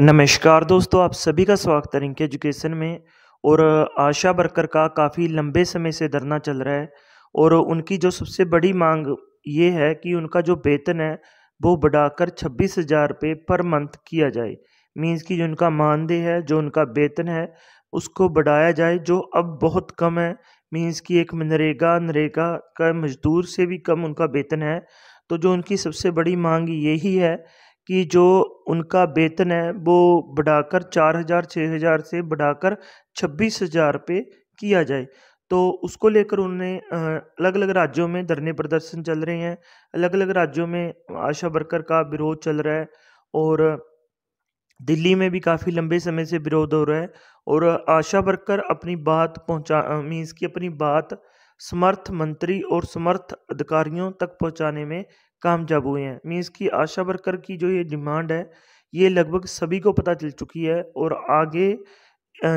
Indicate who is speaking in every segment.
Speaker 1: नमस्कार दोस्तों आप सभी का स्वागत है रिंक एजुकेशन में और आशा वर्कर का काफ़ी लंबे समय से धरना चल रहा है और उनकी जो सबसे बड़ी मांग ये है कि उनका जो वेतन है वो बढ़ाकर छब्बीस हज़ार रुपये पर मंथ किया जाए मीन्स कि जो उनका मानदेय है जो उनका वेतन है उसको बढ़ाया जाए जो अब बहुत कम है मीन्स कि एक मनरेगा नरेगा का मजदूर से भी कम उनका वेतन है तो जो उनकी सबसे बड़ी मांग यही है कि जो उनका वेतन है वो बढ़ाकर चार हज़ार छः हज़ार से बढ़ाकर छब्बीस हज़ार रुपये किया जाए तो उसको लेकर उन्होंने अलग अलग राज्यों में धरने प्रदर्शन चल रहे हैं अलग अलग राज्यों में आशा वर्कर का विरोध चल रहा है और दिल्ली में भी काफ़ी लंबे समय से विरोध हो रहा है और आशा वर्कर अपनी बात पहुंचा मीन्स की अपनी बात समर्थ मंत्री और समर्थ अधिकारियों तक पहुंचाने में कामयाब हुए हैं मीन्स की आशा वर्कर की जो ये डिमांड है ये लगभग सभी को पता चल चुकी है और आगे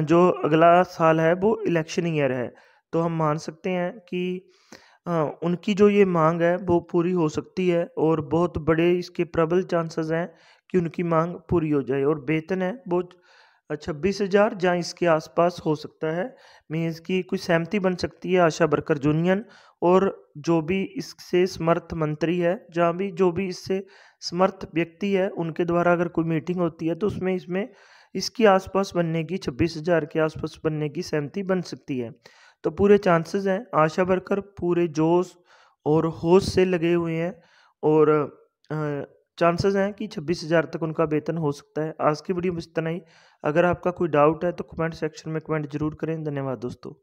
Speaker 1: जो अगला साल है वो इलेक्शन ईयर है तो हम मान सकते हैं कि उनकी जो ये मांग है वो पूरी हो सकती है और बहुत बड़े इसके प्रबल चांसेस हैं कि उनकी मांग पूरी हो जाए और वेतन है वो छब्बीस हज़ार या इसके आसपास हो सकता है मीन्स की कोई सहमति बन सकती है आशा वर्कर यूनियन और जो भी इससे समर्थ मंत्री है जहाँ भी जो भी इससे समर्थ व्यक्ति है उनके द्वारा अगर कोई मीटिंग होती है तो उसमें इसमें इसके आसपास बनने की छब्बीस हज़ार के आसपास बनने की सहमति बन सकती है तो पूरे चांसेस हैं आशा वर्कर पूरे जोश और होश से लगे हुए हैं और चांसेस हैं कि छब्बीस हज़ार तक उनका वेतन हो सकता है आज की वीडियो में इतना ही अगर आपका कोई डाउट है तो कमेंट सेक्शन में कमेंट जरूर करें धन्यवाद दोस्तों